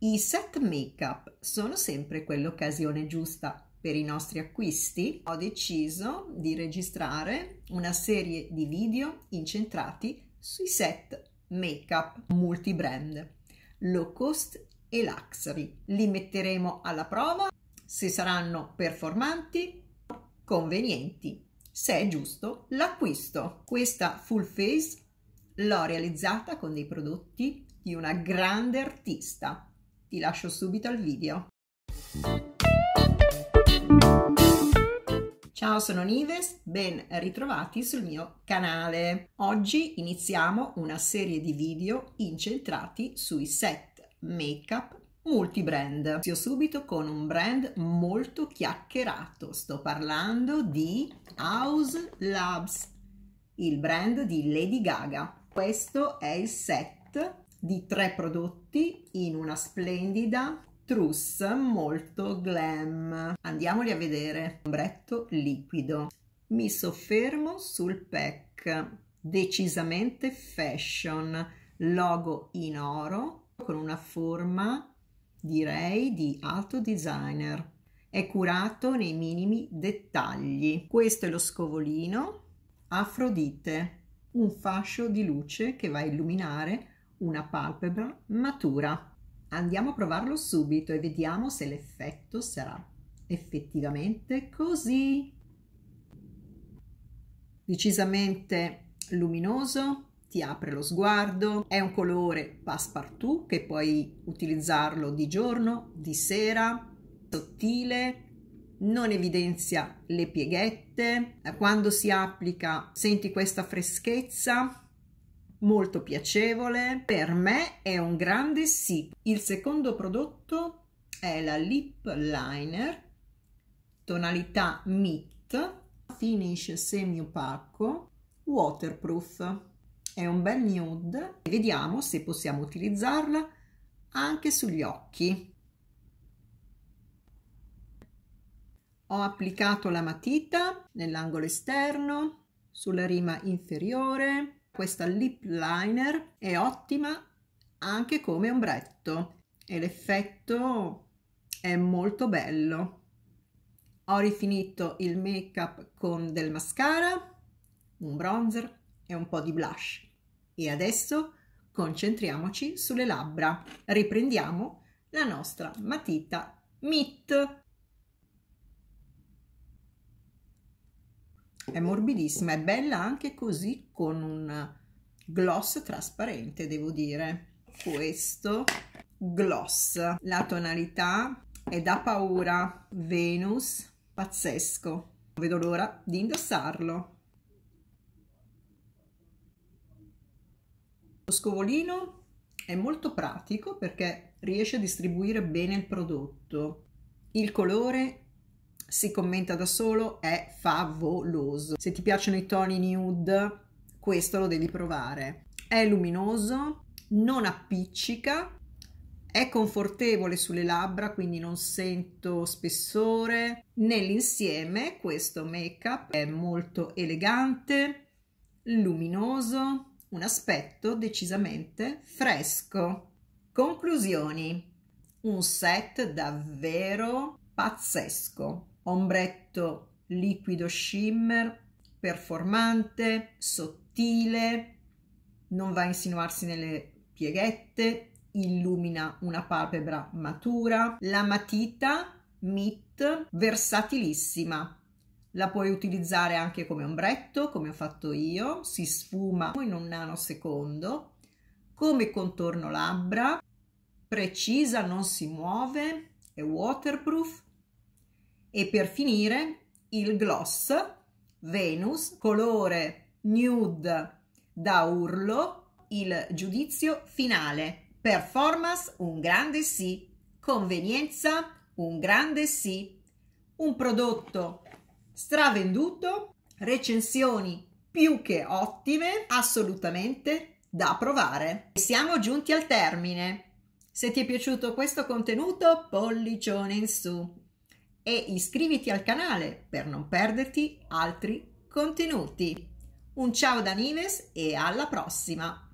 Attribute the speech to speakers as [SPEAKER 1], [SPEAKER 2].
[SPEAKER 1] I set makeup sono sempre quell'occasione giusta per i nostri acquisti. Ho deciso di registrare una serie di video incentrati sui set makeup multibrand, low cost e luxury. Li metteremo alla prova se saranno performanti, convenienti, se è giusto l'acquisto. Questa full face l'ho realizzata con dei prodotti di una grande artista ti lascio subito al video. Ciao, sono Nives, ben ritrovati sul mio canale. Oggi iniziamo una serie di video incentrati sui set make-up multibrand. Inizio subito con un brand molto chiacchierato. Sto parlando di House Labs, il brand di Lady Gaga. Questo è il set di tre prodotti in una splendida trousse molto glam. Andiamoli a vedere. Ombretto liquido. Mi soffermo sul pack, decisamente fashion, logo in oro con una forma direi di alto designer. È curato nei minimi dettagli. Questo è lo scovolino Afrodite, un fascio di luce che va a illuminare una palpebra matura. Andiamo a provarlo subito e vediamo se l'effetto sarà effettivamente così. Decisamente luminoso, ti apre lo sguardo, è un colore passepartout che puoi utilizzarlo di giorno, di sera, sottile, non evidenzia le pieghette, quando si applica senti questa freschezza molto piacevole. Per me è un grande sì. Il secondo prodotto è la Lip Liner, tonalità Meat, finish semi opaco, waterproof. È un bel nude. Vediamo se possiamo utilizzarla anche sugli occhi. Ho applicato la matita nell'angolo esterno, sulla rima inferiore, questa lip liner è ottima anche come ombretto e l'effetto è molto bello. Ho rifinito il make up con del mascara, un bronzer e un po' di blush. E adesso concentriamoci sulle labbra. Riprendiamo la nostra matita MIT. è morbidissima, è bella anche così con un gloss trasparente devo dire, questo gloss, la tonalità è da paura, Venus, pazzesco, non vedo l'ora di indossarlo. Lo scovolino è molto pratico perché riesce a distribuire bene il prodotto. Il colore si commenta da solo, è favoloso. Se ti piacciono i toni nude, questo lo devi provare. È luminoso, non appiccica, è confortevole sulle labbra, quindi non sento spessore. Nell'insieme questo make-up è molto elegante, luminoso, un aspetto decisamente fresco. Conclusioni. Un set davvero pazzesco ombretto liquido shimmer, performante, sottile, non va a insinuarsi nelle pieghette, illumina una palpebra matura. La matita Meat versatilissima. La puoi utilizzare anche come ombretto, come ho fatto io, si sfuma in un nanosecondo, come contorno labbra, precisa, non si muove, è waterproof, e per finire il gloss Venus, colore nude da urlo, il giudizio finale. Performance un grande sì, convenienza un grande sì, un prodotto stravenduto, recensioni più che ottime, assolutamente da provare. E siamo giunti al termine. Se ti è piaciuto questo contenuto, pollicione in su e iscriviti al canale per non perderti altri contenuti. Un ciao da Nives e alla prossima!